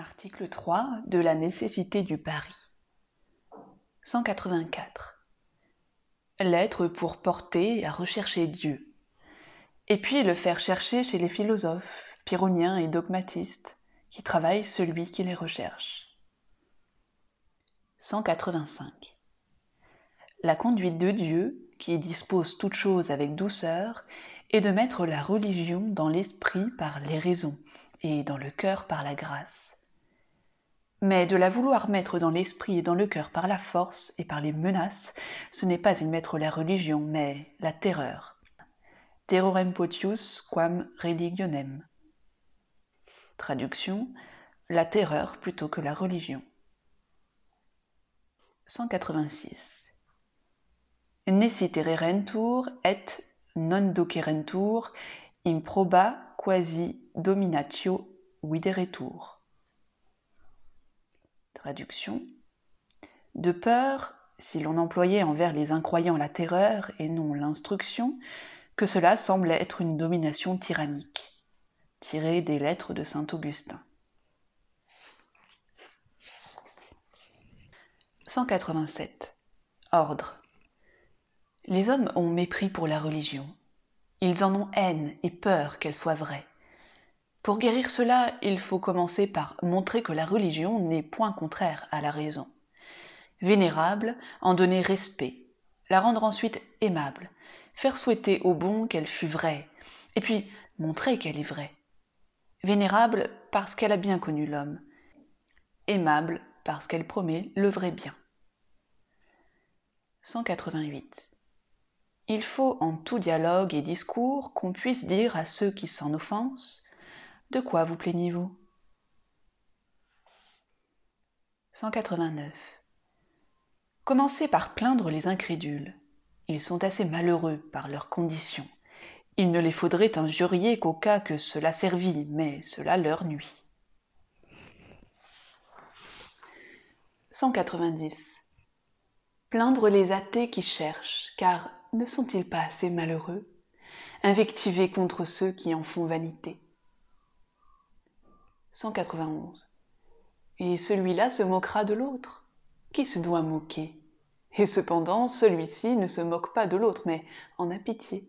Article 3 de la nécessité du pari. 184. L'être pour porter à rechercher Dieu. Et puis le faire chercher chez les philosophes, pyrrhoniens et dogmatistes, qui travaillent celui qui les recherche. 185. La conduite de Dieu, qui dispose toutes choses avec douceur, est de mettre la religion dans l'esprit par les raisons, et dans le cœur par la grâce mais de la vouloir mettre dans l'esprit et dans le cœur par la force et par les menaces, ce n'est pas y mettre la religion, mais la terreur. Terrorem potius quam religionem. Traduction La terreur plutôt que la religion. 186. Neciterentur et non docerentur improba quasi dominatio videretur. Traduction. De peur, si l'on employait envers les incroyants la terreur et non l'instruction, que cela semble être une domination tyrannique. Tiré des lettres de saint Augustin. 187. Ordre. Les hommes ont mépris pour la religion. Ils en ont haine et peur qu'elle soit vraie. Pour guérir cela, il faut commencer par montrer que la religion n'est point contraire à la raison. Vénérable, en donner respect, la rendre ensuite aimable, faire souhaiter au bon qu'elle fût vraie, et puis montrer qu'elle est vraie. Vénérable parce qu'elle a bien connu l'homme, aimable parce qu'elle promet le vrai bien. 188. Il faut en tout dialogue et discours qu'on puisse dire à ceux qui s'en offensent de quoi vous plaignez-vous 189. Commencez par plaindre les incrédules. Ils sont assez malheureux par leurs conditions. Il ne les faudrait injurier qu'au cas que cela servit, mais cela leur nuit. 190. Plaindre les athées qui cherchent, car ne sont-ils pas assez malheureux Invectiver contre ceux qui en font vanité. 191. Et celui-là se moquera de l'autre. Qui se doit moquer Et cependant, celui-ci ne se moque pas de l'autre, mais en a pitié.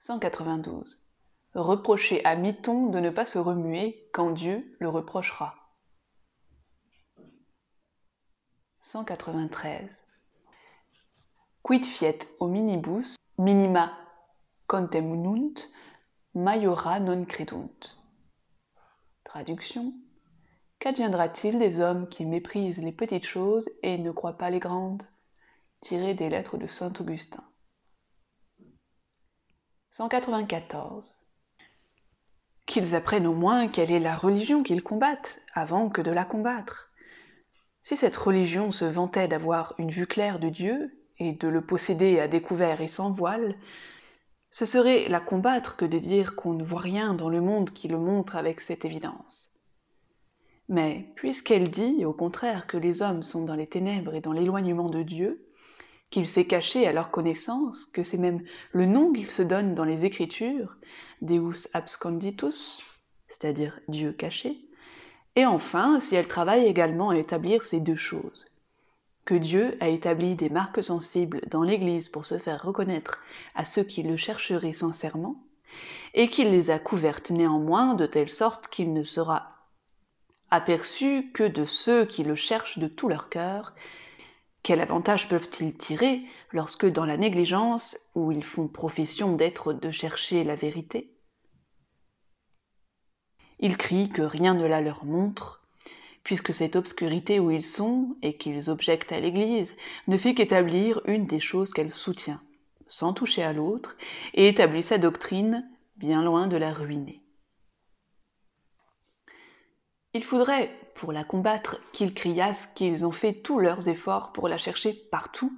192. Reprocher à Miton de ne pas se remuer quand Dieu le reprochera. 193. Quid fiet au minibus minima contemununt maiora non credunt. Traduction. Qu'adviendra-t-il des hommes qui méprisent les petites choses et ne croient pas les grandes Tiré des lettres de Saint Augustin. 194. Qu'ils apprennent au moins quelle est la religion qu'ils combattent avant que de la combattre. Si cette religion se vantait d'avoir une vue claire de Dieu et de le posséder à découvert et sans voile, ce serait la combattre que de dire qu'on ne voit rien dans le monde qui le montre avec cette évidence. Mais puisqu'elle dit au contraire que les hommes sont dans les ténèbres et dans l'éloignement de Dieu, qu'il s'est caché à leur connaissance, que c'est même le nom qu'il se donne dans les Écritures, Deus absconditus, c'est-à-dire Dieu caché, et enfin si elle travaille également à établir ces deux choses, que Dieu a établi des marques sensibles dans l'Église pour se faire reconnaître à ceux qui le chercheraient sincèrement, et qu'il les a couvertes néanmoins de telle sorte qu'il ne sera aperçu que de ceux qui le cherchent de tout leur cœur, quel avantage peuvent-ils tirer lorsque dans la négligence, où ils font profession d'être de chercher la vérité Ils crient que rien ne la leur montre, puisque cette obscurité où ils sont et qu'ils objectent à l'Église ne fait qu'établir une des choses qu'elle soutient, sans toucher à l'autre, et établit sa doctrine bien loin de la ruiner. Il faudrait, pour la combattre, qu'ils criassent qu'ils ont fait tous leurs efforts pour la chercher partout,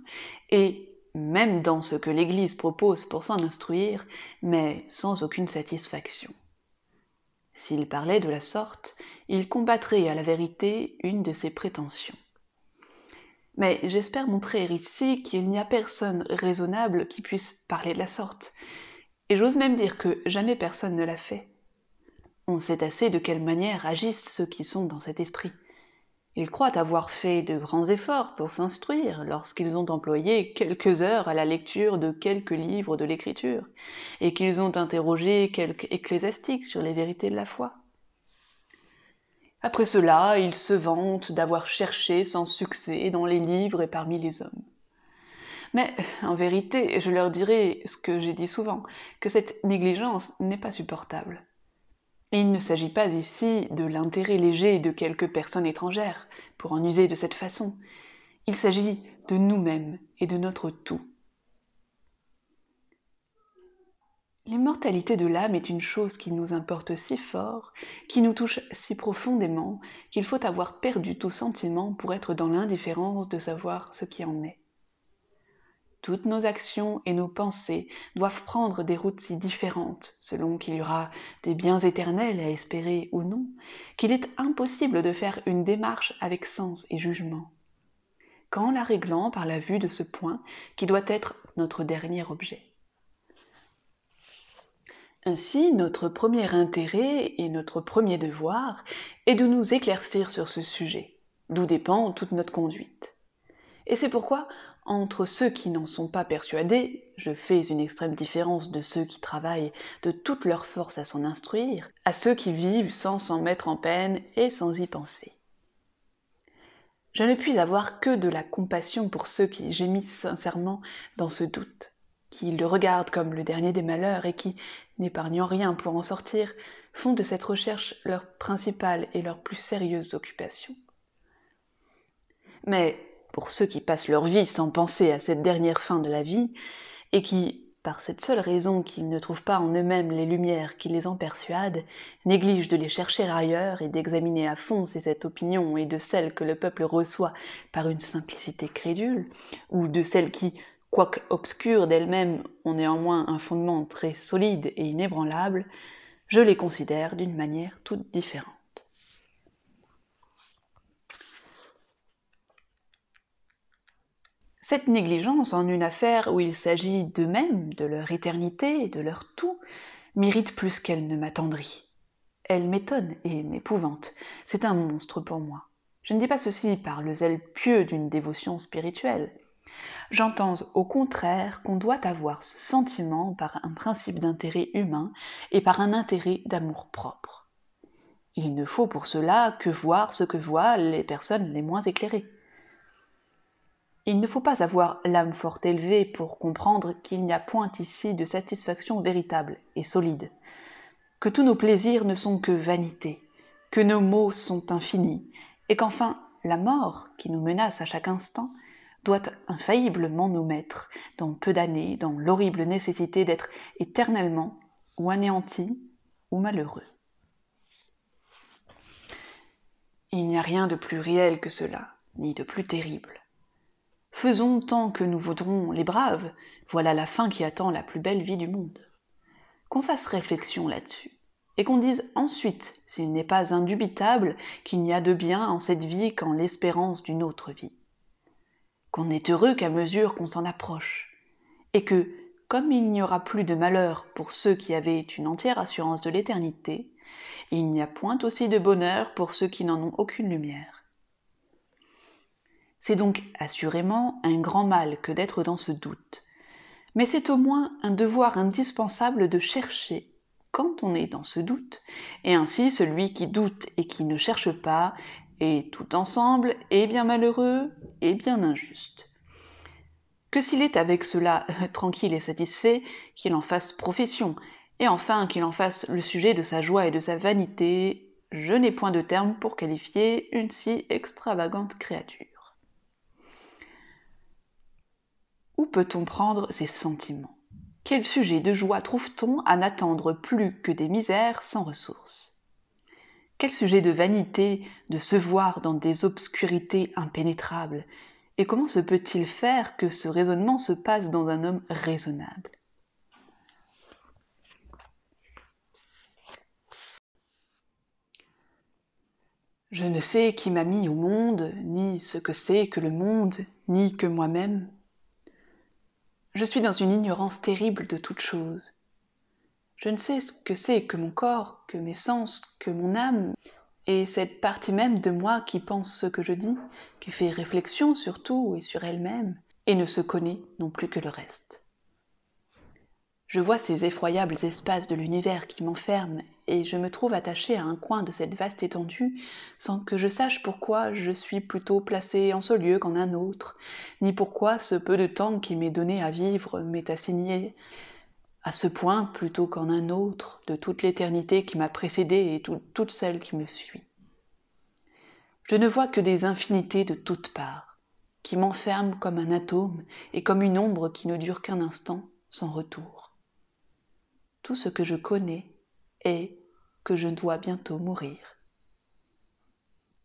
et même dans ce que l'Église propose pour s'en instruire, mais sans aucune satisfaction. S'il parlait de la sorte, il combattrait à la vérité une de ses prétentions. Mais j'espère montrer ici qu'il n'y a personne raisonnable qui puisse parler de la sorte, et j'ose même dire que jamais personne ne l'a fait. On sait assez de quelle manière agissent ceux qui sont dans cet esprit. Ils croient avoir fait de grands efforts pour s'instruire lorsqu'ils ont employé quelques heures à la lecture de quelques livres de l'écriture, et qu'ils ont interrogé quelques ecclésiastiques sur les vérités de la foi. Après cela, ils se vantent d'avoir cherché sans succès dans les livres et parmi les hommes. Mais en vérité, je leur dirai ce que j'ai dit souvent, que cette négligence n'est pas supportable. Il ne s'agit pas ici de l'intérêt léger de quelques personnes étrangères, pour en user de cette façon. Il s'agit de nous-mêmes et de notre tout. L'immortalité de l'âme est une chose qui nous importe si fort, qui nous touche si profondément, qu'il faut avoir perdu tout sentiment pour être dans l'indifférence de savoir ce qui en est. Toutes nos actions et nos pensées doivent prendre des routes si différentes, selon qu'il y aura des biens éternels à espérer ou non, qu'il est impossible de faire une démarche avec sens et jugement, qu'en la réglant par la vue de ce point qui doit être notre dernier objet. Ainsi, notre premier intérêt et notre premier devoir est de nous éclaircir sur ce sujet, d'où dépend toute notre conduite. Et c'est pourquoi entre ceux qui n'en sont pas persuadés, je fais une extrême différence de ceux qui travaillent de toute leur force à s'en instruire, à ceux qui vivent sans s'en mettre en peine et sans y penser. Je ne puis avoir que de la compassion pour ceux qui gémissent sincèrement dans ce doute, qui le regardent comme le dernier des malheurs et qui, n'épargnant rien pour en sortir, font de cette recherche leur principale et leur plus sérieuse occupation. Mais pour ceux qui passent leur vie sans penser à cette dernière fin de la vie, et qui, par cette seule raison qu'ils ne trouvent pas en eux-mêmes les lumières qui les en persuadent, négligent de les chercher ailleurs et d'examiner à fond si cette opinion et de celle que le peuple reçoit par une simplicité crédule, ou de celle qui, quoique obscure d'elle-même, ont néanmoins un fondement très solide et inébranlable, je les considère d'une manière toute différente. Cette négligence en une affaire où il s'agit d'eux-mêmes, de leur éternité, et de leur tout, m'irrite plus qu'elle ne m'attendrit. Elle m'étonne et m'épouvante. C'est un monstre pour moi. Je ne dis pas ceci par le zèle pieux d'une dévotion spirituelle. J'entends au contraire qu'on doit avoir ce sentiment par un principe d'intérêt humain et par un intérêt d'amour-propre. Il ne faut pour cela que voir ce que voient les personnes les moins éclairées. Il ne faut pas avoir l'âme fort élevée pour comprendre qu'il n'y a point ici de satisfaction véritable et solide, que tous nos plaisirs ne sont que vanité, que nos maux sont infinis, et qu'enfin la mort, qui nous menace à chaque instant, doit infailliblement nous mettre, dans peu d'années, dans l'horrible nécessité d'être éternellement ou anéantis ou malheureux. Il n'y a rien de plus réel que cela, ni de plus terrible. Faisons tant que nous voudrons les braves, voilà la fin qui attend la plus belle vie du monde. Qu'on fasse réflexion là-dessus, et qu'on dise ensuite s'il n'est pas indubitable qu'il n'y a de bien en cette vie qu'en l'espérance d'une autre vie. Qu'on est heureux qu'à mesure qu'on s'en approche, et que, comme il n'y aura plus de malheur pour ceux qui avaient une entière assurance de l'éternité, il n'y a point aussi de bonheur pour ceux qui n'en ont aucune lumière c'est donc assurément un grand mal que d'être dans ce doute. Mais c'est au moins un devoir indispensable de chercher quand on est dans ce doute, et ainsi celui qui doute et qui ne cherche pas est tout ensemble et bien malheureux et bien injuste. Que s'il est avec cela tranquille et satisfait, qu'il en fasse profession, et enfin qu'il en fasse le sujet de sa joie et de sa vanité, je n'ai point de terme pour qualifier une si extravagante créature. Où peut-on prendre ces sentiments Quel sujet de joie trouve-t-on à n'attendre plus que des misères sans ressources Quel sujet de vanité de se voir dans des obscurités impénétrables Et comment se peut-il faire que ce raisonnement se passe dans un homme raisonnable Je ne sais qui m'a mis au monde, ni ce que c'est que le monde, ni que moi-même, je suis dans une ignorance terrible de toute chose. Je ne sais ce que c'est que mon corps, que mes sens, que mon âme, et cette partie même de moi qui pense ce que je dis, qui fait réflexion sur tout et sur elle-même, et ne se connaît non plus que le reste. Je vois ces effroyables espaces de l'univers qui m'enferment et je me trouve attachée à un coin de cette vaste étendue sans que je sache pourquoi je suis plutôt placée en ce lieu qu'en un autre, ni pourquoi ce peu de temps qui m'est donné à vivre m'est assigné à ce point plutôt qu'en un autre de toute l'éternité qui m'a précédée et toute celle qui me suit. Je ne vois que des infinités de toutes parts, qui m'enferment comme un atome et comme une ombre qui ne dure qu'un instant sans retour tout ce que je connais est que je dois bientôt mourir.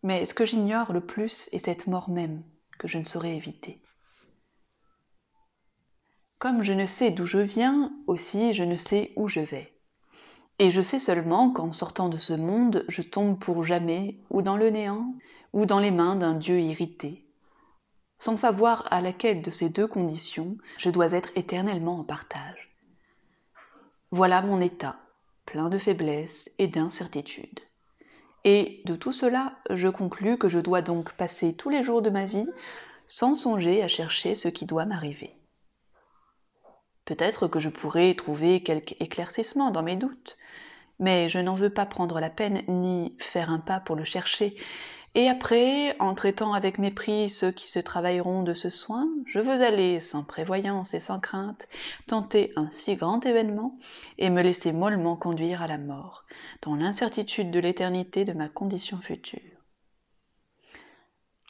Mais ce que j'ignore le plus est cette mort même que je ne saurais éviter. Comme je ne sais d'où je viens, aussi je ne sais où je vais. Et je sais seulement qu'en sortant de ce monde, je tombe pour jamais ou dans le néant, ou dans les mains d'un Dieu irrité, sans savoir à laquelle de ces deux conditions je dois être éternellement en partage. Voilà mon état, plein de faiblesses et d'incertitudes. Et de tout cela, je conclus que je dois donc passer tous les jours de ma vie sans songer à chercher ce qui doit m'arriver. Peut-être que je pourrais trouver quelque éclaircissement dans mes doutes, mais je n'en veux pas prendre la peine ni faire un pas pour le chercher, et après, en traitant avec mépris ceux qui se travailleront de ce soin, je veux aller, sans prévoyance et sans crainte, tenter un si grand événement et me laisser mollement conduire à la mort, dans l'incertitude de l'éternité de ma condition future.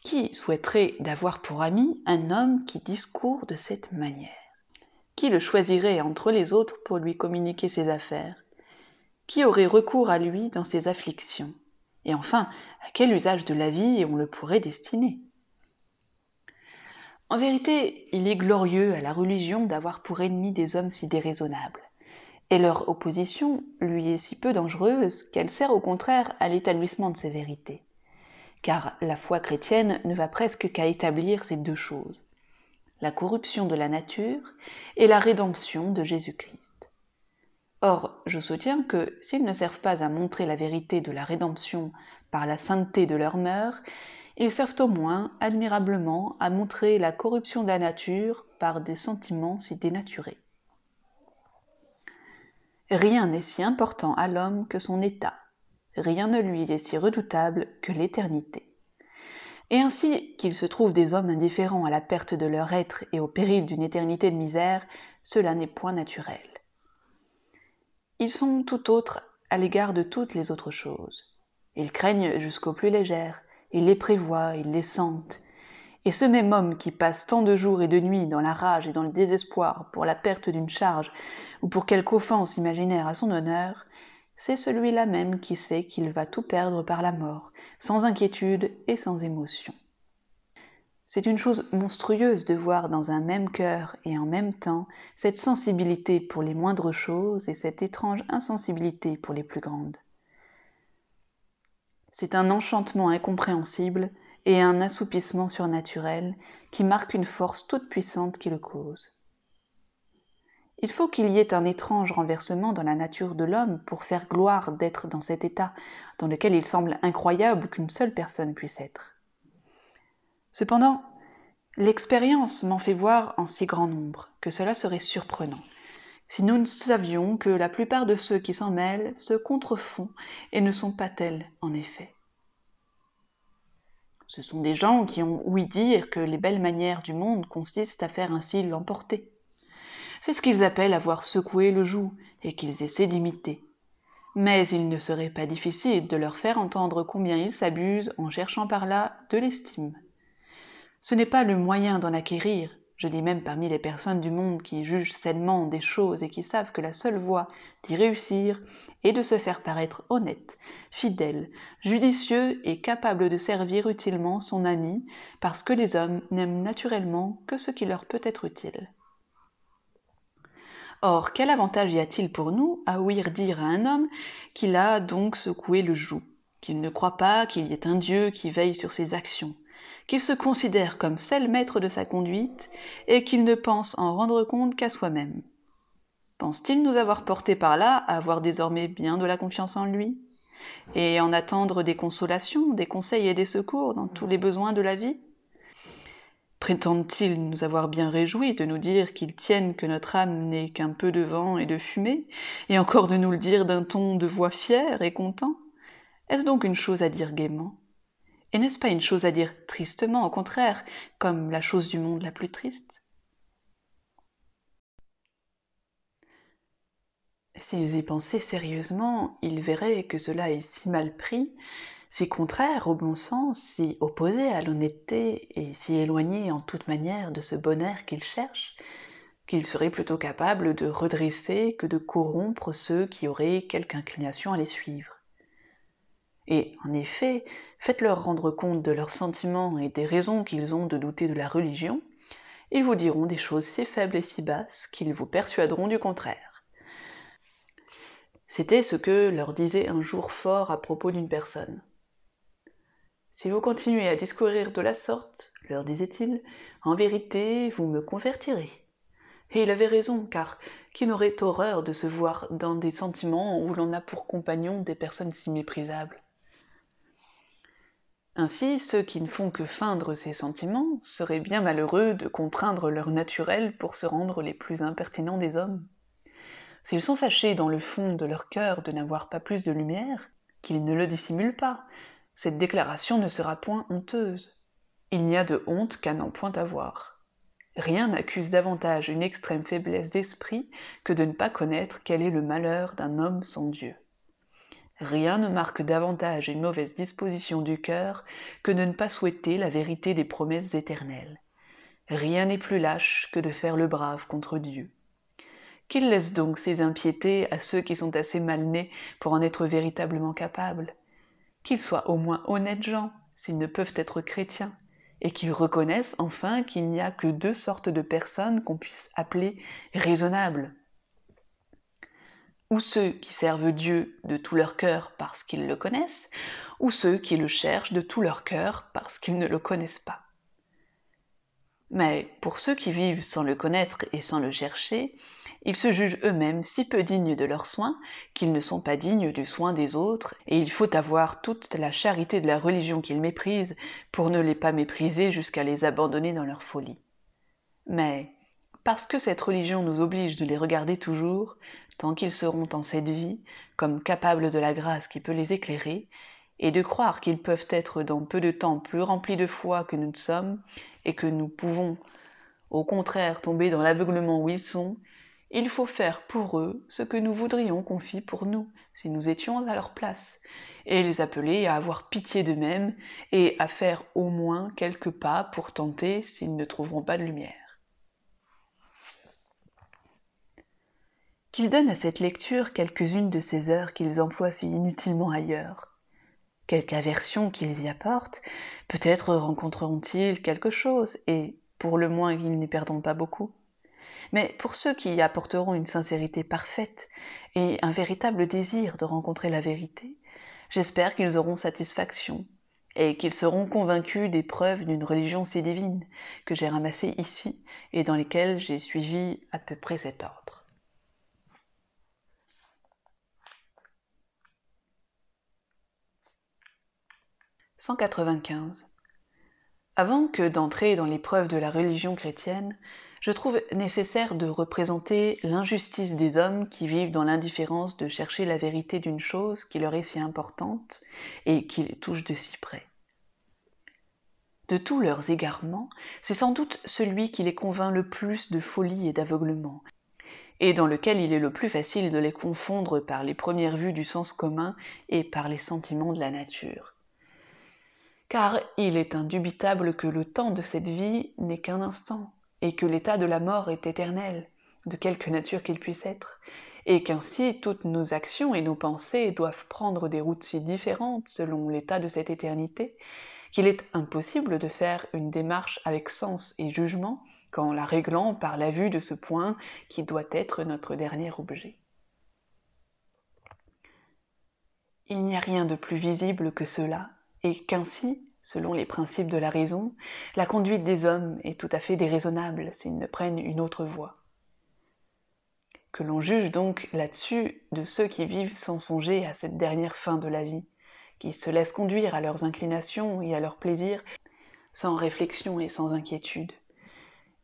Qui souhaiterait d'avoir pour ami un homme qui discourt de cette manière Qui le choisirait entre les autres pour lui communiquer ses affaires Qui aurait recours à lui dans ses afflictions et enfin, à quel usage de la vie on le pourrait destiner En vérité, il est glorieux à la religion d'avoir pour ennemi des hommes si déraisonnables. Et leur opposition lui est si peu dangereuse qu'elle sert au contraire à l'établissement de ses vérités. Car la foi chrétienne ne va presque qu'à établir ces deux choses la corruption de la nature et la rédemption de Jésus-Christ. Or, je soutiens que s'ils ne servent pas à montrer la vérité de la rédemption par la sainteté de leurs mœurs, ils servent au moins admirablement à montrer la corruption de la nature par des sentiments si dénaturés. Rien n'est si important à l'homme que son état, rien ne lui est si redoutable que l'éternité. Et ainsi qu'il se trouve des hommes indifférents à la perte de leur être et au péril d'une éternité de misère, cela n'est point naturel. Ils sont tout autres à l'égard de toutes les autres choses. Ils craignent jusqu'aux plus légères, ils les prévoient, ils les sentent. Et ce même homme qui passe tant de jours et de nuits dans la rage et dans le désespoir pour la perte d'une charge ou pour quelque offense imaginaire à son honneur, c'est celui-là même qui sait qu'il va tout perdre par la mort, sans inquiétude et sans émotion. C'est une chose monstrueuse de voir dans un même cœur et en même temps cette sensibilité pour les moindres choses et cette étrange insensibilité pour les plus grandes. C'est un enchantement incompréhensible et un assoupissement surnaturel qui marque une force toute puissante qui le cause. Il faut qu'il y ait un étrange renversement dans la nature de l'homme pour faire gloire d'être dans cet état dans lequel il semble incroyable qu'une seule personne puisse être. Cependant, l'expérience m'en fait voir en si grand nombre que cela serait surprenant si nous ne savions que la plupart de ceux qui s'en mêlent se contrefont et ne sont pas tels en effet. Ce sont des gens qui ont ouï dire que les belles manières du monde consistent à faire ainsi l'emporter. C'est ce qu'ils appellent avoir secoué le joug et qu'ils essaient d'imiter. Mais il ne serait pas difficile de leur faire entendre combien ils s'abusent en cherchant par là de l'estime. Ce n'est pas le moyen d'en acquérir, je dis même parmi les personnes du monde qui jugent sainement des choses et qui savent que la seule voie d'y réussir est de se faire paraître honnête, fidèle, judicieux et capable de servir utilement son ami, parce que les hommes n'aiment naturellement que ce qui leur peut être utile. Or, quel avantage y a-t-il pour nous à ouïr dire à un homme qu'il a donc secoué le joug, qu'il ne croit pas qu'il y ait un Dieu qui veille sur ses actions, qu'il se considère comme seul maître de sa conduite et qu'il ne pense en rendre compte qu'à soi-même. Pense-t-il nous avoir portés par là à avoir désormais bien de la confiance en lui et en attendre des consolations, des conseils et des secours dans tous les besoins de la vie Prétendent-ils nous avoir bien réjouis de nous dire qu'ils tiennent que notre âme n'est qu'un peu de vent et de fumée, et encore de nous le dire d'un ton de voix fier et content Est-ce donc une chose à dire gaiement et n'est-ce pas une chose à dire tristement, au contraire, comme la chose du monde la plus triste S'ils y pensaient sérieusement, ils verraient que cela est si mal pris, si contraire au bon sens, si opposé à l'honnêteté et si éloigné en toute manière de ce bonheur qu'ils cherchent, qu'ils seraient plutôt capables de redresser que de corrompre ceux qui auraient quelque inclination à les suivre. Et en effet, faites-leur rendre compte de leurs sentiments et des raisons qu'ils ont de douter de la religion, ils vous diront des choses si faibles et si basses qu'ils vous persuaderont du contraire. C'était ce que leur disait un jour fort à propos d'une personne. Si vous continuez à discourir de la sorte, leur disait-il, en vérité, vous me convertirez. Et il avait raison, car qui n'aurait horreur de se voir dans des sentiments où l'on a pour compagnon des personnes si méprisables ainsi, ceux qui ne font que feindre ces sentiments seraient bien malheureux de contraindre leur naturel pour se rendre les plus impertinents des hommes. S'ils sont fâchés dans le fond de leur cœur de n'avoir pas plus de lumière, qu'ils ne le dissimulent pas, cette déclaration ne sera point honteuse. Il n'y a de honte qu'à n'en point avoir. Rien n'accuse davantage une extrême faiblesse d'esprit que de ne pas connaître quel est le malheur d'un homme sans Dieu. Rien ne marque davantage une mauvaise disposition du cœur que de ne pas souhaiter la vérité des promesses éternelles. Rien n'est plus lâche que de faire le brave contre Dieu. Qu'il laisse donc ces impiétés à ceux qui sont assez mal nés pour en être véritablement capables. Qu'ils soient au moins honnêtes gens, s'ils ne peuvent être chrétiens, et qu'ils reconnaissent enfin qu'il n'y a que deux sortes de personnes qu'on puisse appeler raisonnables, ou ceux qui servent Dieu de tout leur cœur parce qu'ils le connaissent, ou ceux qui le cherchent de tout leur cœur parce qu'ils ne le connaissent pas. Mais pour ceux qui vivent sans le connaître et sans le chercher, ils se jugent eux-mêmes si peu dignes de leurs soins qu'ils ne sont pas dignes du soin des autres, et il faut avoir toute la charité de la religion qu'ils méprisent pour ne les pas mépriser jusqu'à les abandonner dans leur folie. Mais parce que cette religion nous oblige de les regarder toujours, tant qu'ils seront en cette vie comme capables de la grâce qui peut les éclairer, et de croire qu'ils peuvent être dans peu de temps plus remplis de foi que nous ne sommes, et que nous pouvons au contraire tomber dans l'aveuglement où ils sont, il faut faire pour eux ce que nous voudrions qu'on fît pour nous, si nous étions à leur place, et les appeler à avoir pitié d'eux-mêmes et à faire au moins quelques pas pour tenter s'ils ne trouveront pas de lumière. qu'ils donnent à cette lecture quelques-unes de ces heures qu'ils emploient si inutilement ailleurs. Quelque aversion qu'ils y apportent, peut-être rencontreront-ils quelque chose, et pour le moins ils n'y perdront pas beaucoup. Mais pour ceux qui y apporteront une sincérité parfaite et un véritable désir de rencontrer la vérité, j'espère qu'ils auront satisfaction et qu'ils seront convaincus des preuves d'une religion si divine que j'ai ramassée ici et dans lesquelles j'ai suivi à peu près cet ordre. 195. Avant que d'entrer dans l'épreuve de la religion chrétienne, je trouve nécessaire de représenter l'injustice des hommes qui vivent dans l'indifférence de chercher la vérité d'une chose qui leur est si importante et qui les touche de si près. De tous leurs égarements, c'est sans doute celui qui les convainc le plus de folie et d'aveuglement, et dans lequel il est le plus facile de les confondre par les premières vues du sens commun et par les sentiments de la nature car il est indubitable que le temps de cette vie n'est qu'un instant, et que l'état de la mort est éternel, de quelque nature qu'il puisse être, et qu'ainsi toutes nos actions et nos pensées doivent prendre des routes si différentes selon l'état de cette éternité, qu'il est impossible de faire une démarche avec sens et jugement qu'en la réglant par la vue de ce point qui doit être notre dernier objet. Il n'y a rien de plus visible que cela et qu'ainsi, selon les principes de la raison, la conduite des hommes est tout à fait déraisonnable s'ils ne prennent une autre voie. Que l'on juge donc là-dessus de ceux qui vivent sans songer à cette dernière fin de la vie, qui se laissent conduire à leurs inclinations et à leurs plaisirs, sans réflexion et sans inquiétude,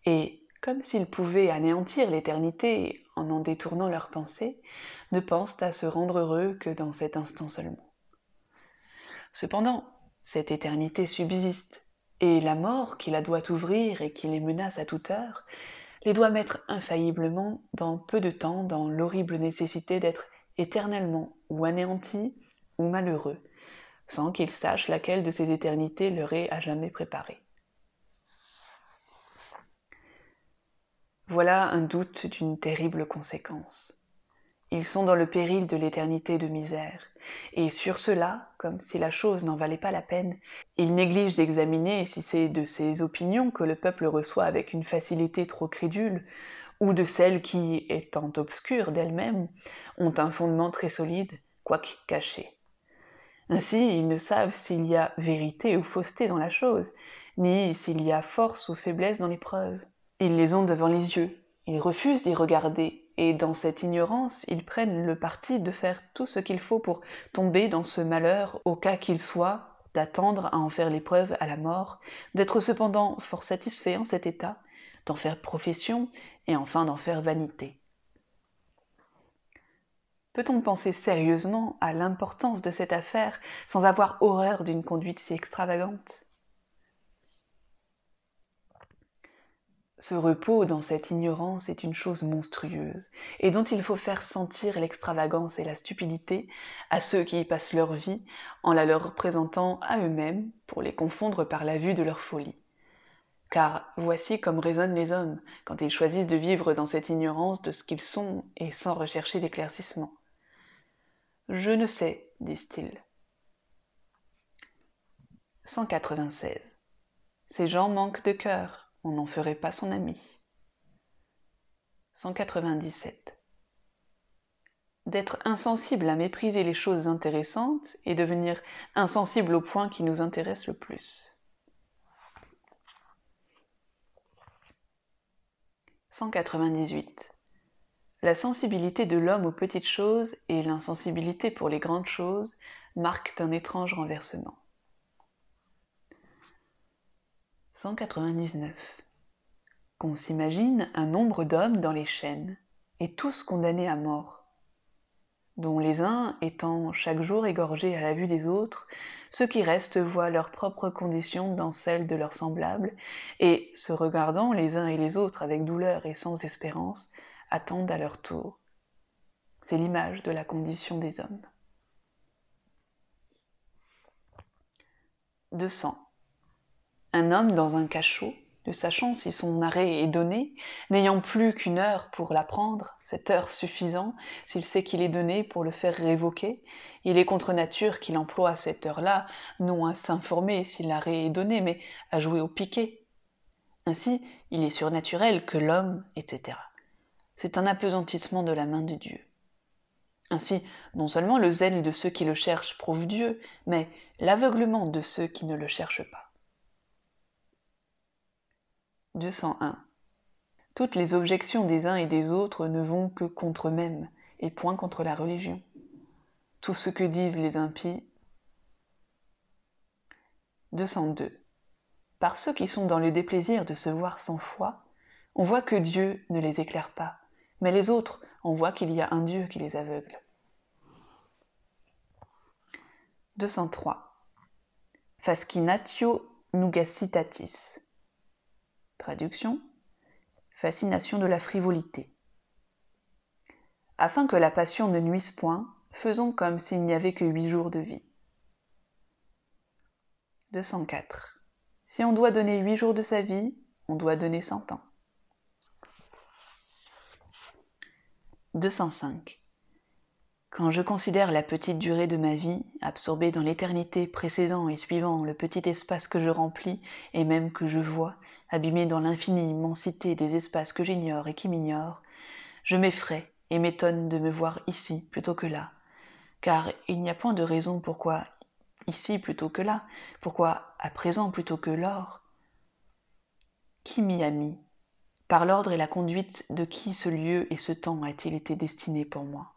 et, comme s'ils pouvaient anéantir l'éternité en en détournant leurs pensées, ne pensent à se rendre heureux que dans cet instant seulement. Cependant, cette éternité subsiste, et la mort qui la doit ouvrir et qui les menace à toute heure, les doit mettre infailliblement dans peu de temps dans l'horrible nécessité d'être éternellement ou anéantis ou malheureux, sans qu'ils sachent laquelle de ces éternités leur est à jamais préparée. Voilà un doute d'une terrible conséquence. Ils sont dans le péril de l'éternité de misère. Et sur cela, comme si la chose n'en valait pas la peine, ils négligent d'examiner si c'est de ces opinions que le peuple reçoit avec une facilité trop crédule, ou de celles qui, étant obscures d'elles-mêmes, ont un fondement très solide, quoique caché. Ainsi, ils ne savent s'il y a vérité ou fausseté dans la chose, ni s'il y a force ou faiblesse dans les preuves. Ils les ont devant les yeux, ils refusent d'y regarder et dans cette ignorance, ils prennent le parti de faire tout ce qu'il faut pour tomber dans ce malheur au cas qu'il soit, d'attendre à en faire l'épreuve à la mort, d'être cependant fort satisfait en cet état, d'en faire profession et enfin d'en faire vanité. Peut-on penser sérieusement à l'importance de cette affaire sans avoir horreur d'une conduite si extravagante Ce repos dans cette ignorance est une chose monstrueuse, et dont il faut faire sentir l'extravagance et la stupidité à ceux qui y passent leur vie en la leur présentant à eux-mêmes pour les confondre par la vue de leur folie. Car voici comme raisonnent les hommes quand ils choisissent de vivre dans cette ignorance de ce qu'ils sont et sans rechercher d'éclaircissement. Je ne sais, disent-ils. 196. Ces gens manquent de cœur on n'en ferait pas son ami. 197. D'être insensible à mépriser les choses intéressantes et devenir insensible au point qui nous intéresse le plus. 198. La sensibilité de l'homme aux petites choses et l'insensibilité pour les grandes choses marquent un étrange renversement. 199. Qu'on s'imagine un nombre d'hommes dans les chaînes, et tous condamnés à mort, dont les uns étant chaque jour égorgés à la vue des autres, ceux qui restent voient leurs propres conditions dans celle de leurs semblables, et, se regardant les uns et les autres avec douleur et sans espérance, attendent à leur tour. C'est l'image de la condition des hommes. 200. Un homme dans un cachot, ne sachant si son arrêt est donné, n'ayant plus qu'une heure pour l'apprendre, cette heure suffisant, s'il sait qu'il est donné pour le faire révoquer, il est contre nature qu'il emploie cette heure-là, non à s'informer si l'arrêt est donné, mais à jouer au piquet. Ainsi, il est surnaturel que l'homme, etc. C'est un appesantissement de la main de Dieu. Ainsi, non seulement le zèle de ceux qui le cherchent prouve Dieu, mais l'aveuglement de ceux qui ne le cherchent pas. 201. Toutes les objections des uns et des autres ne vont que contre eux-mêmes et point contre la religion. Tout ce que disent les impies. 202. Par ceux qui sont dans le déplaisir de se voir sans foi, on voit que Dieu ne les éclaire pas, mais les autres, on voit qu'il y a un Dieu qui les aveugle. 203. Fascinatio nugacitatis. Traduction. Fascination de la frivolité. Afin que la passion ne nuise point, faisons comme s'il n'y avait que huit jours de vie. 204. Si on doit donner huit jours de sa vie, on doit donner cent ans. 205. Quand je considère la petite durée de ma vie, absorbée dans l'éternité précédant et suivant le petit espace que je remplis et même que je vois, abîmé dans l'infinie immensité des espaces que j'ignore et qui m'ignorent, je m'effraie et m'étonne de me voir ici plutôt que là, car il n'y a point de raison pourquoi ici plutôt que là, pourquoi à présent plutôt que lors. Qui m'y a mis Par l'ordre et la conduite de qui ce lieu et ce temps a-t-il été destiné pour moi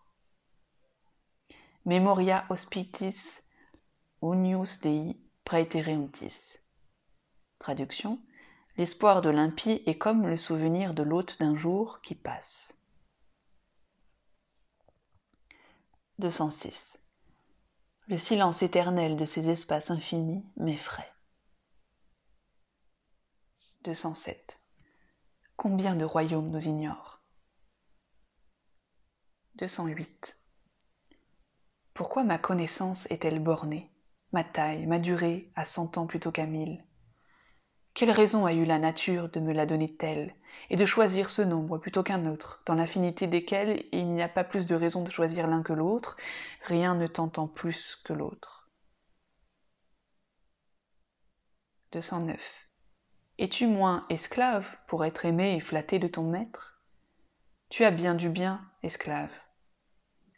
Memoria hospitis unius dei Praetereontis. Traduction L'espoir de l'impie est comme le souvenir de l'hôte d'un jour qui passe. 206. Le silence éternel de ces espaces infinis m'effraie. 207. Combien de royaumes nous ignorent 208. Pourquoi ma connaissance est-elle bornée Ma taille, ma durée à cent ans plutôt qu'à mille Quelle raison a eu la nature de me la donner telle et de choisir ce nombre plutôt qu'un autre, dans l'infinité desquels il n'y a pas plus de raison de choisir l'un que l'autre, rien ne t'entend plus que l'autre. 209. Es-tu moins esclave pour être aimé et flatté de ton maître Tu as bien du bien, esclave.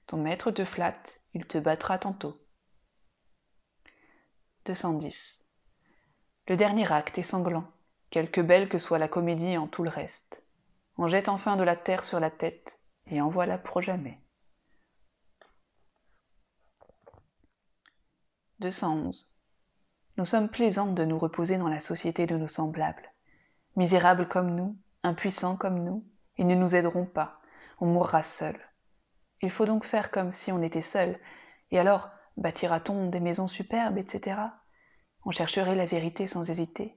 Ton maître te flatte, il te battra tantôt. 210. Le dernier acte est sanglant, quelque belle que soit la comédie en tout le reste. On jette enfin de la terre sur la tête, et en voilà pour jamais. 211. Nous sommes plaisants de nous reposer dans la société de nos semblables. Misérables comme nous, impuissants comme nous, ils ne nous aideront pas, on mourra seul. Il faut donc faire comme si on était seul, et alors bâtira-t-on des maisons superbes, etc. On chercherait la vérité sans hésiter.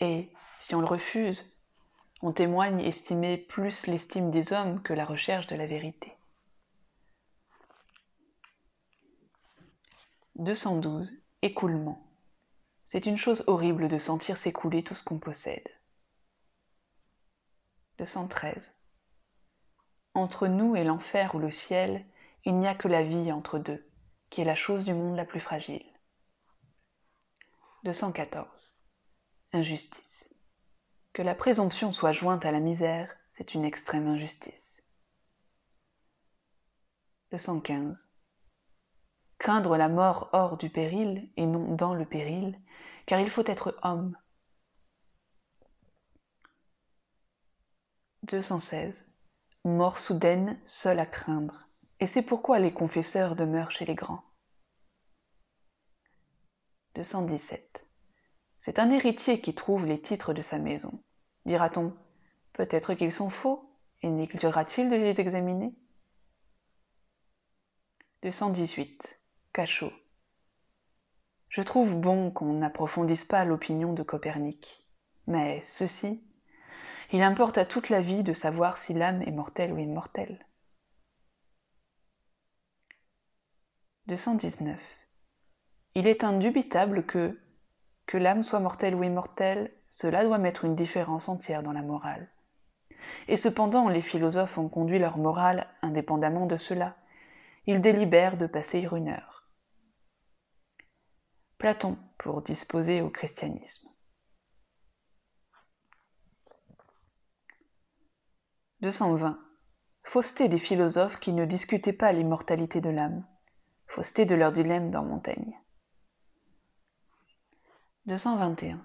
Et si on le refuse, on témoigne estimer plus l'estime des hommes que la recherche de la vérité. 212. Écoulement. C'est une chose horrible de sentir s'écouler tout ce qu'on possède. 213. Entre nous et l'enfer ou le ciel, il n'y a que la vie entre deux, qui est la chose du monde la plus fragile. 214. Injustice. Que la présomption soit jointe à la misère, c'est une extrême injustice. 215. Craindre la mort hors du péril et non dans le péril, car il faut être homme. 216 mort soudaine, seule à craindre. Et c'est pourquoi les confesseurs demeurent chez les grands. 217. C'est un héritier qui trouve les titres de sa maison. Dira-t-on Peut-être qu'ils sont faux, et négligera-t-il de les examiner 218. Cachot. Je trouve bon qu'on n'approfondisse pas l'opinion de Copernic, mais ceci il importe à toute la vie de savoir si l'âme est mortelle ou immortelle. 219. Il est indubitable que, que l'âme soit mortelle ou immortelle, cela doit mettre une différence entière dans la morale. Et cependant, les philosophes ont conduit leur morale indépendamment de cela. Ils délibèrent de passer une heure. Platon pour disposer au christianisme. 220. Fausté des philosophes qui ne discutaient pas l'immortalité de l'âme. Fausseté de leur dilemme dans Montaigne. 221.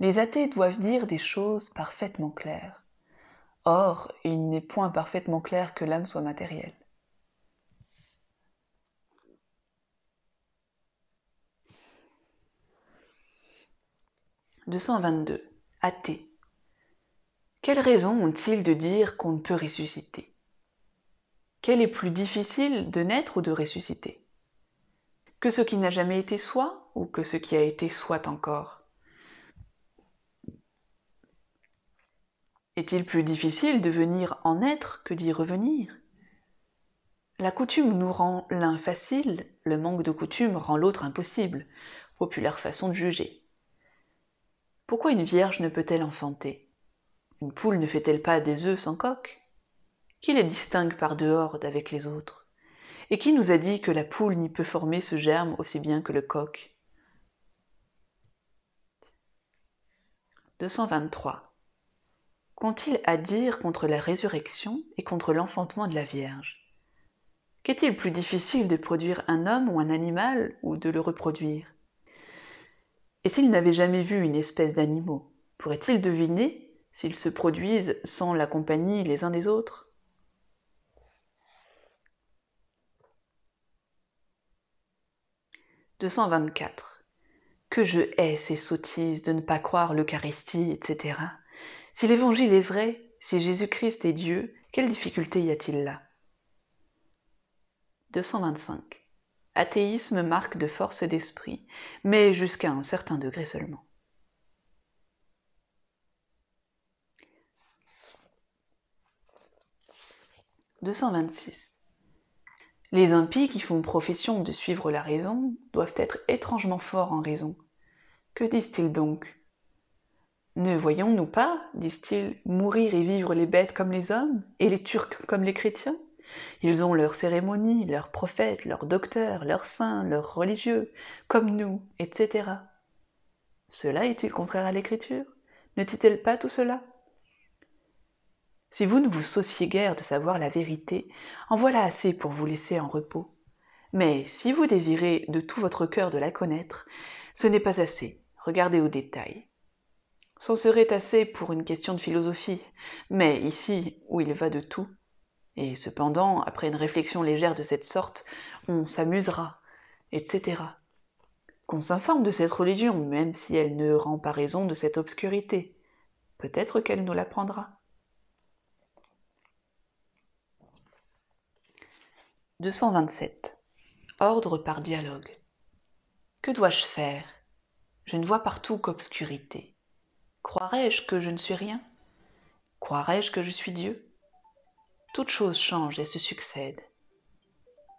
Les athées doivent dire des choses parfaitement claires. Or, il n'est point parfaitement clair que l'âme soit matérielle. 222. Athée. Quelles raisons ont-ils de dire qu'on ne peut ressusciter Quel est plus difficile de naître ou de ressusciter Que ce qui n'a jamais été soi ou que ce qui a été soit encore Est-il plus difficile de venir en être que d'y revenir La coutume nous rend l'un facile, le manque de coutume rend l'autre impossible, populaire façon de juger. Pourquoi une vierge ne peut-elle enfanter une poule ne fait-elle pas des œufs sans coque Qui les distingue par dehors d'avec les autres Et qui nous a dit que la poule n'y peut former ce germe aussi bien que le coq 223. Qu'ont-ils à dire contre la résurrection et contre l'enfantement de la Vierge Qu'est-il plus difficile de produire un homme ou un animal ou de le reproduire Et s'ils n'avaient jamais vu une espèce d'animaux, pourraient-ils deviner s'ils se produisent sans la compagnie les uns des autres « 224. Que je hais ces sottises de ne pas croire l'Eucharistie, etc. Si l'Évangile est vrai, si Jésus-Christ est Dieu, quelle difficulté y a-t-il là 225. Athéisme marque de force d'esprit, mais jusqu'à un certain degré seulement. 226. Les impies qui font profession de suivre la raison doivent être étrangement forts en raison. Que disent-ils donc Ne voyons-nous pas, disent-ils, mourir et vivre les bêtes comme les hommes, et les Turcs comme les chrétiens Ils ont leurs cérémonies, leurs prophètes, leurs docteurs, leurs saints, leurs religieux, comme nous, etc. Cela est-il contraire à l'Écriture Ne dit-elle pas tout cela si vous ne vous souciez guère de savoir la vérité, en voilà assez pour vous laisser en repos. Mais si vous désirez de tout votre cœur de la connaître, ce n'est pas assez. Regardez au détail. C'en serait assez pour une question de philosophie, mais ici où il va de tout. Et cependant, après une réflexion légère de cette sorte, on s'amusera, etc. Qu'on s'informe de cette religion, même si elle ne rend pas raison de cette obscurité. Peut-être qu'elle nous l'apprendra. 227. Ordre par dialogue. Que dois-je faire Je ne vois partout qu'obscurité. Croirais-je que je ne suis rien Croirais-je que je suis Dieu Toutes choses changent et se succèdent.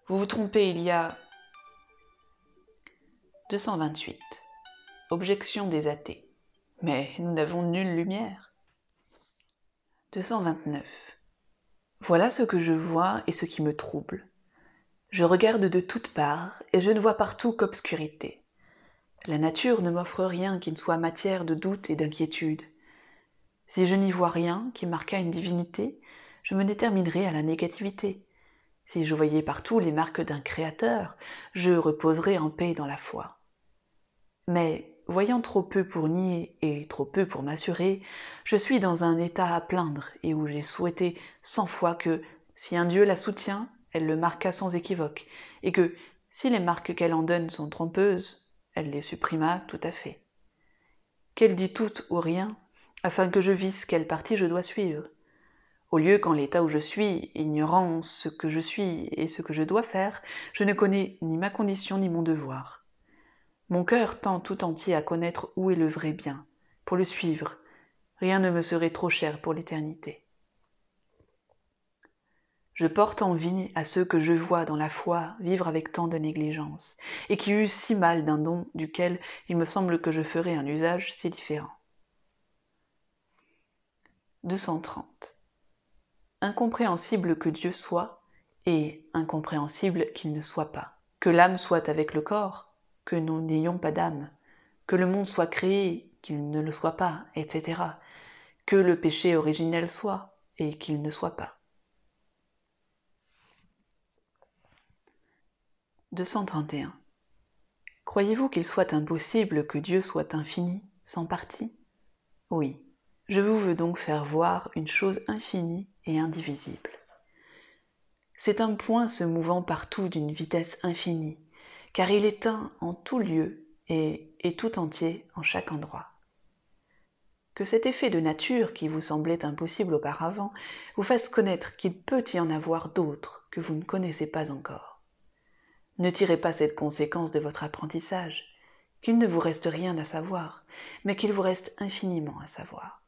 Vous vous trompez, il y a... 228. Objection des athées. Mais nous n'avons nulle lumière. 229. Voilà ce que je vois et ce qui me trouble. Je regarde de toutes parts et je ne vois partout qu'obscurité. La nature ne m'offre rien qui ne soit matière de doute et d'inquiétude. Si je n'y vois rien qui marquât une divinité, je me déterminerai à la négativité. Si je voyais partout les marques d'un créateur, je reposerais en paix dans la foi. Mais, voyant trop peu pour nier et trop peu pour m'assurer, je suis dans un état à plaindre et où j'ai souhaité cent fois que, si un Dieu la soutient, elle le marqua sans équivoque, et que, si les marques qu'elle en donne sont trompeuses, elle les supprima tout à fait. Qu'elle dit tout ou rien, afin que je visse quelle partie je dois suivre. Au lieu qu'en l'état où je suis, ignorant ce que je suis et ce que je dois faire, je ne connais ni ma condition ni mon devoir. Mon cœur tend tout entier à connaître où est le vrai bien, pour le suivre. Rien ne me serait trop cher pour l'éternité. Je porte envie à ceux que je vois dans la foi vivre avec tant de négligence, et qui usent si mal d'un don duquel il me semble que je ferai un usage si différent. 230. Incompréhensible que Dieu soit, et incompréhensible qu'il ne soit pas. Que l'âme soit avec le corps, que nous n'ayons pas d'âme, que le monde soit créé, qu'il ne le soit pas, etc. Que le péché originel soit, et qu'il ne soit pas. 231. Croyez-vous qu'il soit impossible que Dieu soit infini, sans partie Oui. Je vous veux donc faire voir une chose infinie et indivisible. C'est un point se mouvant partout d'une vitesse infinie, car il est un en tout lieu et est tout entier en chaque endroit. Que cet effet de nature qui vous semblait impossible auparavant vous fasse connaître qu'il peut y en avoir d'autres que vous ne connaissez pas encore. Ne tirez pas cette conséquence de votre apprentissage, qu'il ne vous reste rien à savoir, mais qu'il vous reste infiniment à savoir.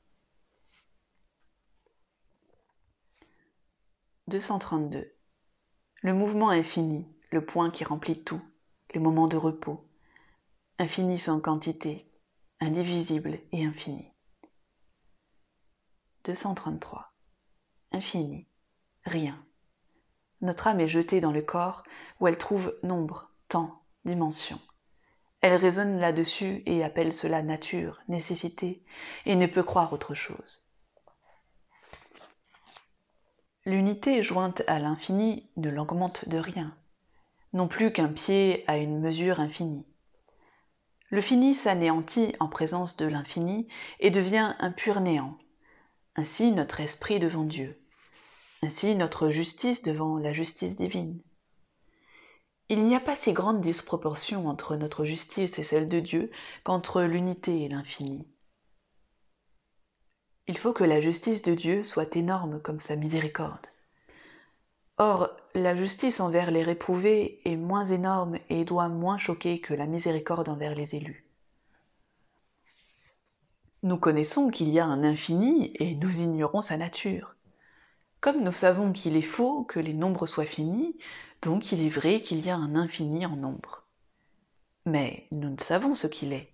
232. Le mouvement infini, le point qui remplit tout, les moments de repos, infini sans quantité, indivisible et infini. 233. Infini, rien, notre âme est jetée dans le corps où elle trouve nombre, temps, dimension. Elle raisonne là-dessus et appelle cela nature, nécessité, et ne peut croire autre chose. L'unité jointe à l'infini ne l'augmente de rien, non plus qu'un pied à une mesure infinie. Le fini s'anéantit en présence de l'infini et devient un pur néant. Ainsi notre esprit devant Dieu ainsi notre justice devant la justice divine. Il n'y a pas si grande disproportion entre notre justice et celle de Dieu qu'entre l'unité et l'infini. Il faut que la justice de Dieu soit énorme comme sa miséricorde. Or, la justice envers les réprouvés est moins énorme et doit moins choquer que la miséricorde envers les élus. Nous connaissons qu'il y a un infini et nous ignorons sa nature. Comme nous savons qu'il est faux que les nombres soient finis, donc il est vrai qu'il y a un infini en nombre. Mais nous ne savons ce qu'il est.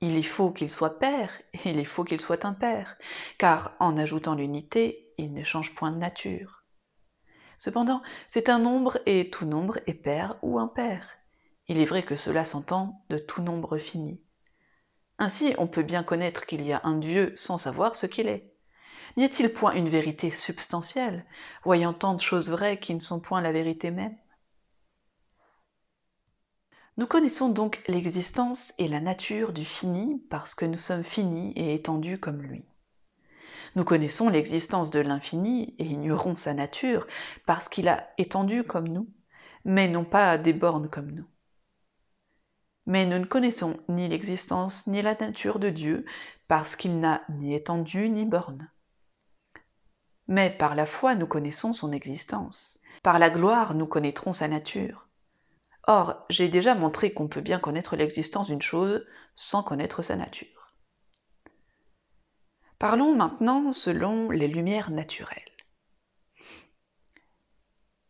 Il est faux qu'il soit pair et il est faux qu'il soit impair, car en ajoutant l'unité, il ne change point de nature. Cependant, c'est un nombre et tout nombre est pair ou impair. Il est vrai que cela s'entend de tout nombre fini. Ainsi, on peut bien connaître qu'il y a un Dieu sans savoir ce qu'il est. N'y a-t-il point une vérité substantielle, voyant tant de choses vraies qui ne sont point la vérité même Nous connaissons donc l'existence et la nature du fini parce que nous sommes finis et étendus comme lui. Nous connaissons l'existence de l'infini et ignorons sa nature parce qu'il a étendu comme nous, mais non pas des bornes comme nous. Mais nous ne connaissons ni l'existence ni la nature de Dieu parce qu'il n'a ni étendu ni borne mais par la foi nous connaissons son existence, par la gloire nous connaîtrons sa nature. Or, j'ai déjà montré qu'on peut bien connaître l'existence d'une chose sans connaître sa nature. Parlons maintenant selon les lumières naturelles.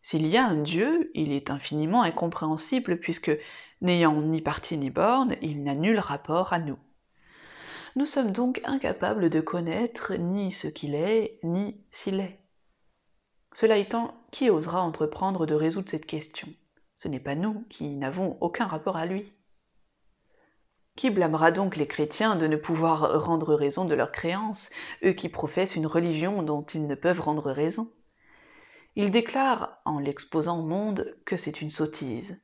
S'il y a un Dieu, il est infiniment incompréhensible puisque, n'ayant ni partie ni borne, il n'a nul rapport à nous. Nous sommes donc incapables de connaître ni ce qu'il est, ni s'il est. Cela étant, qui osera entreprendre de résoudre cette question Ce n'est pas nous qui n'avons aucun rapport à lui. Qui blâmera donc les chrétiens de ne pouvoir rendre raison de leurs créances, eux qui professent une religion dont ils ne peuvent rendre raison Il déclare, en l'exposant au monde, que c'est une sottise.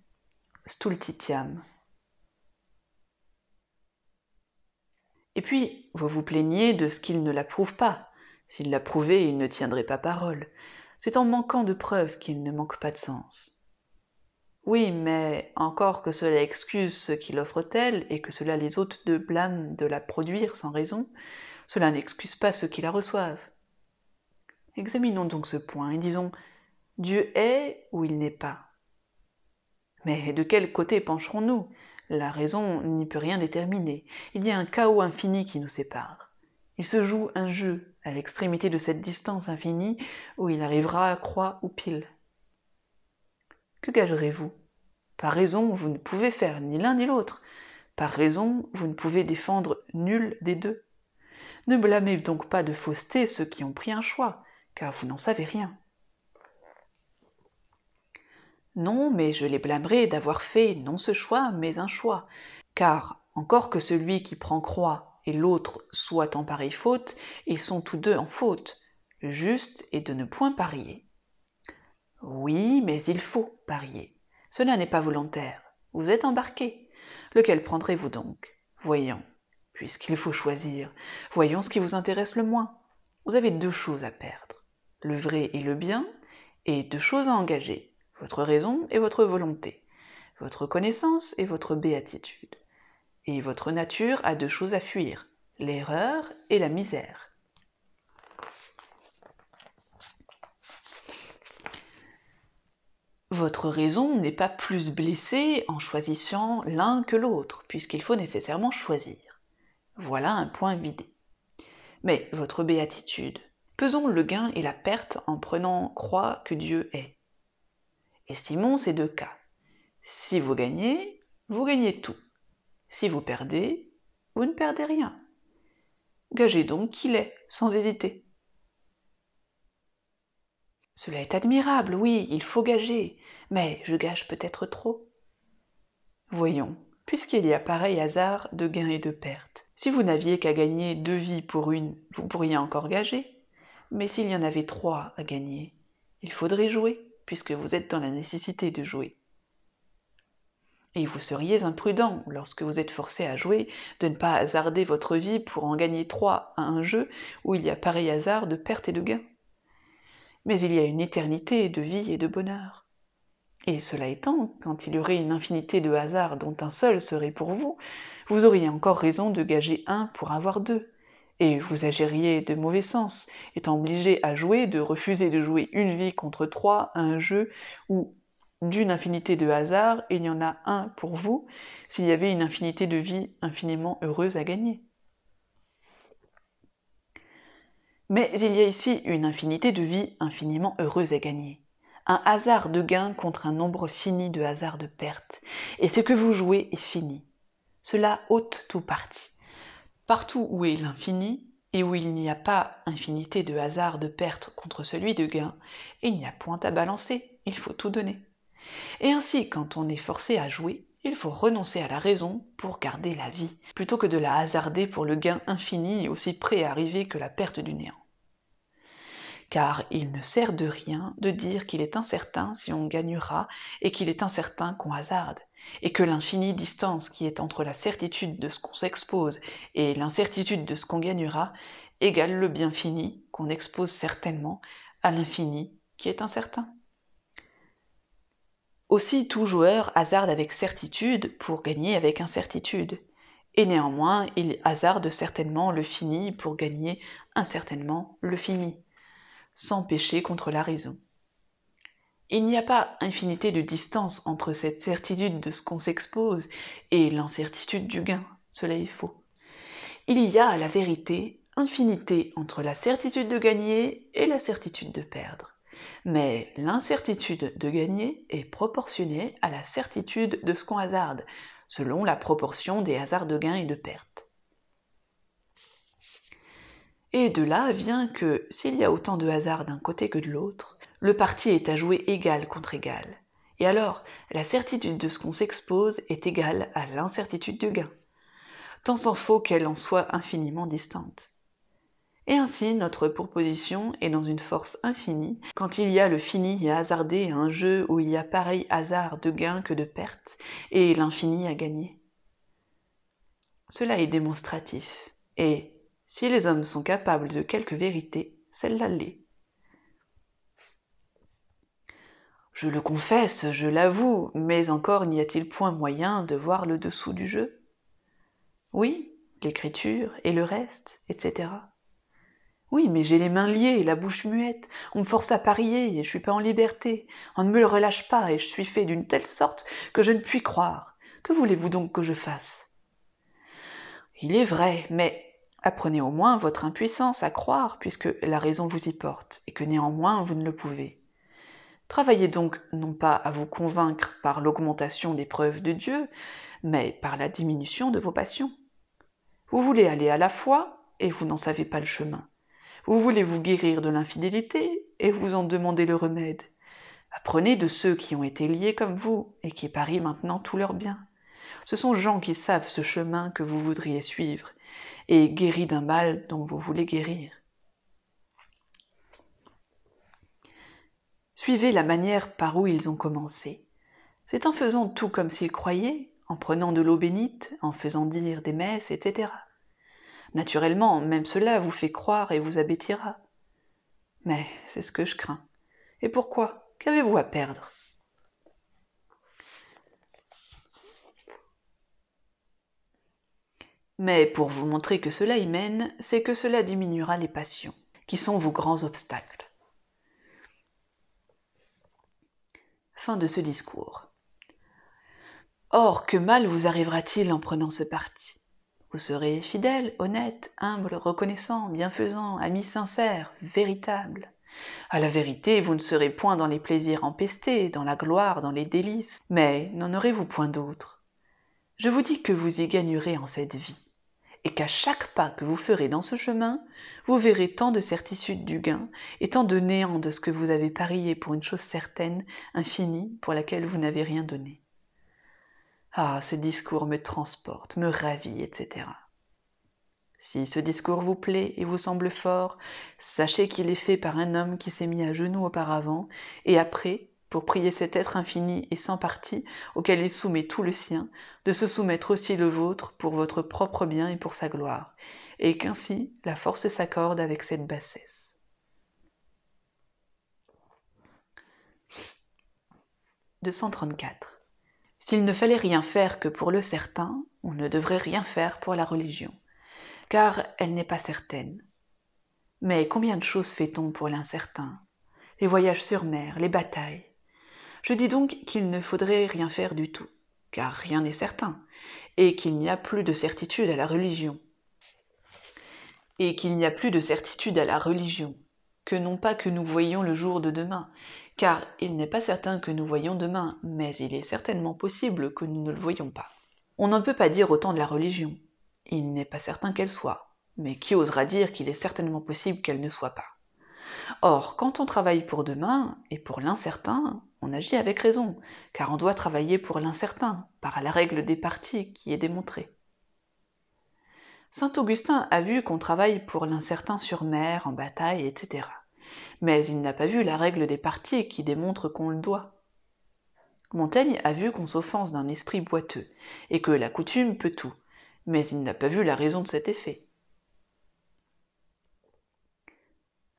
Stultitiam. Et puis, vous vous plaignez de ce qu'il ne l'approuve pas. S'il l'approuvait, il ne tiendrait pas parole. C'est en manquant de preuves qu'il ne manque pas de sens. Oui, mais encore que cela excuse ce qu'il offre elle et que cela les ôte de blâme de la produire sans raison, cela n'excuse pas ceux qui la reçoivent. Examinons donc ce point et disons Dieu est ou il n'est pas. Mais de quel côté pencherons-nous la raison n'y peut rien déterminer. Il y a un chaos infini qui nous sépare. Il se joue un jeu à l'extrémité de cette distance infinie où il arrivera à croix ou pile. Que gagerez-vous Par raison, vous ne pouvez faire ni l'un ni l'autre. Par raison, vous ne pouvez défendre nul des deux. Ne blâmez donc pas de fausseté ceux qui ont pris un choix, car vous n'en savez rien. Non, mais je les blâmerai d'avoir fait non ce choix, mais un choix. Car, encore que celui qui prend croix et l'autre soit en pareille faute, ils sont tous deux en faute. Le juste est de ne point parier. Oui, mais il faut parier. Cela n'est pas volontaire. Vous êtes embarqué. Lequel prendrez-vous donc Voyons, puisqu'il faut choisir, voyons ce qui vous intéresse le moins. Vous avez deux choses à perdre, le vrai et le bien, et deux choses à engager, votre raison et votre volonté, votre connaissance et votre béatitude. Et votre nature a deux choses à fuir, l'erreur et la misère. Votre raison n'est pas plus blessée en choisissant l'un que l'autre, puisqu'il faut nécessairement choisir. Voilà un point vidé. Mais votre béatitude, pesons le gain et la perte en prenant croix que Dieu est. Estimons ces deux cas. Si vous gagnez, vous gagnez tout. Si vous perdez, vous ne perdez rien. Gagez donc qu'il est, sans hésiter. Cela est admirable, oui, il faut gager, mais je gage peut-être trop. Voyons, puisqu'il y a pareil hasard de gains et de pertes. Si vous n'aviez qu'à gagner deux vies pour une, vous pourriez encore gager. Mais s'il y en avait trois à gagner, il faudrait jouer puisque vous êtes dans la nécessité de jouer. Et vous seriez imprudent, lorsque vous êtes forcé à jouer, de ne pas hasarder votre vie pour en gagner trois à un jeu où il y a pareil hasard de perte et de gain. Mais il y a une éternité de vie et de bonheur. Et cela étant, quand il y aurait une infinité de hasards dont un seul serait pour vous, vous auriez encore raison de gager un pour avoir deux, et vous agiriez de mauvais sens, étant obligé à jouer, de refuser de jouer une vie contre trois à un jeu où d'une infinité de hasards, il y en a un pour vous, s'il y avait une infinité de vies infiniment heureuses à gagner. Mais il y a ici une infinité de vies infiniment heureuses à gagner. Un hasard de gain contre un nombre fini de hasards de pertes. Et ce que vous jouez est fini. Cela ôte tout parti. Partout où est l'infini, et où il n'y a pas infinité de hasard de perte contre celui de gain, il n'y a point à balancer, il faut tout donner. Et ainsi, quand on est forcé à jouer, il faut renoncer à la raison pour garder la vie, plutôt que de la hasarder pour le gain infini aussi près à arriver que la perte du néant. Car il ne sert de rien de dire qu'il est incertain si on gagnera et qu'il est incertain qu'on hasarde et que l'infinie distance qui est entre la certitude de ce qu'on s'expose et l'incertitude de ce qu'on gagnera égale le bien fini qu'on expose certainement à l'infini qui est incertain. Aussi tout joueur hasarde avec certitude pour gagner avec incertitude, et néanmoins il hasarde certainement le fini pour gagner incertainement le fini, sans pécher contre la raison. Il n'y a pas infinité de distance entre cette certitude de ce qu'on s'expose et l'incertitude du gain, cela est faux. Il y a, à la vérité, infinité entre la certitude de gagner et la certitude de perdre. Mais l'incertitude de gagner est proportionnée à la certitude de ce qu'on hasarde, selon la proportion des hasards de gain et de perte. Et de là vient que s'il y a autant de hasards d'un côté que de l'autre, le parti est à jouer égal contre égal. Et alors, la certitude de ce qu'on s'expose est égale à l'incertitude du gain. Tant s'en faut qu'elle en soit infiniment distante. Et ainsi, notre proposition est dans une force infinie quand il y a le fini à hasarder à un jeu où il y a pareil hasard de gain que de perte et l'infini à gagner. Cela est démonstratif. Et si les hommes sont capables de quelque vérité, celle-là l'est. Je le confesse, je l'avoue, mais encore n'y a-t-il point moyen de voir le dessous du jeu Oui, l'écriture et le reste, etc. Oui, mais j'ai les mains liées et la bouche muette, on me force à parier et je suis pas en liberté, on ne me le relâche pas et je suis fait d'une telle sorte que je ne puis croire. Que voulez-vous donc que je fasse Il est vrai, mais apprenez au moins votre impuissance à croire puisque la raison vous y porte et que néanmoins vous ne le pouvez. Travaillez donc non pas à vous convaincre par l'augmentation des preuves de Dieu, mais par la diminution de vos passions. Vous voulez aller à la foi et vous n'en savez pas le chemin. Vous voulez vous guérir de l'infidélité et vous en demandez le remède. Apprenez de ceux qui ont été liés comme vous et qui parient maintenant tout leurs bien. Ce sont gens qui savent ce chemin que vous voudriez suivre et guéris d'un mal dont vous voulez guérir. Suivez la manière par où ils ont commencé. C'est en faisant tout comme s'ils croyaient, en prenant de l'eau bénite, en faisant dire des messes, etc. Naturellement, même cela vous fait croire et vous abêtira. Mais c'est ce que je crains. Et pourquoi Qu'avez-vous à perdre Mais pour vous montrer que cela y mène, c'est que cela diminuera les passions, qui sont vos grands obstacles. Fin de ce discours. Or, que mal vous arrivera-t-il en prenant ce parti Vous serez fidèle, honnête, humble, reconnaissant, bienfaisant, ami sincère, véritable. À la vérité, vous ne serez point dans les plaisirs empestés, dans la gloire, dans les délices, mais n'en aurez-vous point d'autres Je vous dis que vous y gagnerez en cette vie et qu'à chaque pas que vous ferez dans ce chemin, vous verrez tant de certitudes du gain et tant de néant de ce que vous avez parié pour une chose certaine, infinie, pour laquelle vous n'avez rien donné. Ah, ce discours me transporte, me ravit, etc. Si ce discours vous plaît et vous semble fort, sachez qu'il est fait par un homme qui s'est mis à genoux auparavant, et après, pour prier cet être infini et sans partie, auquel il soumet tout le sien, de se soumettre aussi le vôtre pour votre propre bien et pour sa gloire, et qu'ainsi la force s'accorde avec cette bassesse. 234 S'il ne fallait rien faire que pour le certain, on ne devrait rien faire pour la religion, car elle n'est pas certaine. Mais combien de choses fait-on pour l'incertain Les voyages sur mer, les batailles, je dis donc qu'il ne faudrait rien faire du tout, car rien n'est certain, et qu'il n'y a plus de certitude à la religion. Et qu'il n'y a plus de certitude à la religion, que non pas que nous voyions le jour de demain, car il n'est pas certain que nous voyions demain, mais il est certainement possible que nous ne le voyions pas. On n'en peut pas dire autant de la religion. Il n'est pas certain qu'elle soit, mais qui osera dire qu'il est certainement possible qu'elle ne soit pas Or, quand on travaille pour demain et pour l'incertain, on agit avec raison, car on doit travailler pour l'incertain, par la règle des parties qui est démontrée. Saint Augustin a vu qu'on travaille pour l'incertain sur mer, en bataille, etc. Mais il n'a pas vu la règle des parties qui démontre qu'on le doit. Montaigne a vu qu'on s'offense d'un esprit boiteux, et que la coutume peut tout, mais il n'a pas vu la raison de cet effet.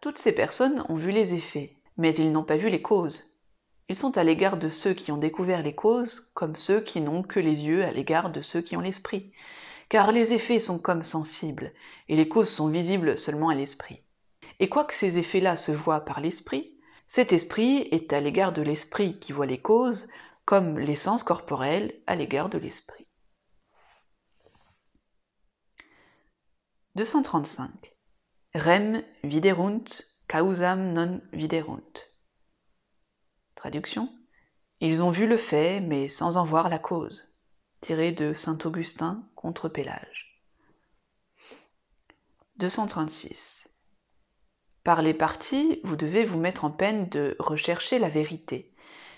Toutes ces personnes ont vu les effets, mais ils n'ont pas vu les causes. Ils sont à l'égard de ceux qui ont découvert les causes comme ceux qui n'ont que les yeux à l'égard de ceux qui ont l'esprit, car les effets sont comme sensibles, et les causes sont visibles seulement à l'esprit. Et quoique ces effets-là se voient par l'esprit, cet esprit est à l'égard de l'esprit qui voit les causes comme l'essence corporelle à l'égard de l'esprit. 235. Rem viderunt, causam non viderunt. Traduction Ils ont vu le fait, mais sans en voir la cause. Tiré de saint Augustin contre Pélage. 236. Par les parties, vous devez vous mettre en peine de rechercher la vérité,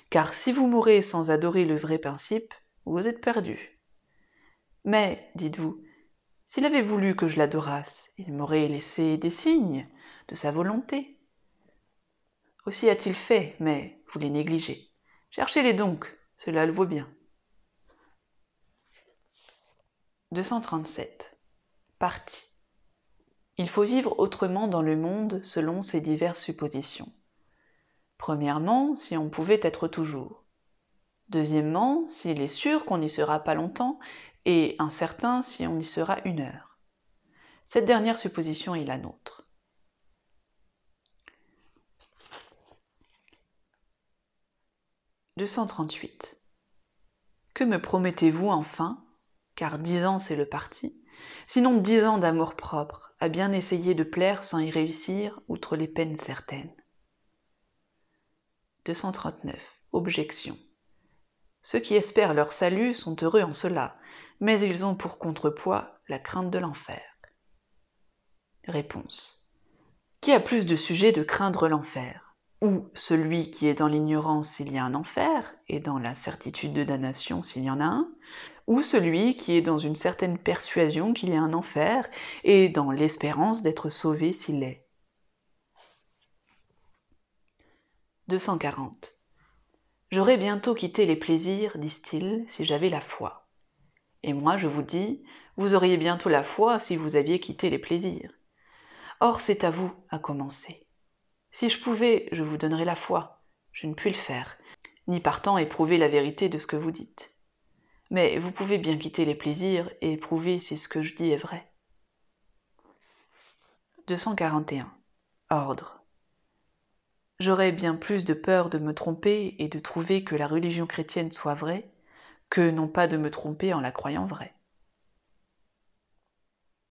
car si vous mourrez sans adorer le vrai principe, vous êtes perdu. Mais, dites-vous, s'il avait voulu que je l'adorasse, il m'aurait laissé des signes de sa volonté. Aussi a-t-il fait, mais vous les négligez. Cherchez-les donc, cela le vaut bien. 237. Partie. Il faut vivre autrement dans le monde selon ces diverses suppositions. Premièrement, si on pouvait être toujours. Deuxièmement, s'il est sûr qu'on n'y sera pas longtemps et incertain si on y sera une heure. Cette dernière supposition est la nôtre. « 238. Que me promettez-vous enfin, car dix ans c'est le parti, sinon dix ans d'amour propre, à bien essayer de plaire sans y réussir, outre les peines certaines. 239. Objection. Ceux qui espèrent leur salut sont heureux en cela, mais ils ont pour contrepoids la crainte de l'enfer. Réponse. Qui a plus de sujet de craindre l'enfer Ou celui qui est dans l'ignorance s'il y a un enfer, et dans l'incertitude de damnation s'il y en a un, ou celui qui est dans une certaine persuasion qu'il y a un enfer, et dans l'espérance d'être sauvé s'il l'est 240. J'aurais bientôt quitté les plaisirs, disent-ils, si j'avais la foi. Et moi, je vous dis, vous auriez bientôt la foi si vous aviez quitté les plaisirs. Or, c'est à vous à commencer. Si je pouvais, je vous donnerais la foi. Je ne puis le faire, ni partant éprouver la vérité de ce que vous dites. Mais vous pouvez bien quitter les plaisirs et éprouver si ce que je dis est vrai. 241. Ordre. J'aurais bien plus de peur de me tromper et de trouver que la religion chrétienne soit vraie que non pas de me tromper en la croyant vraie.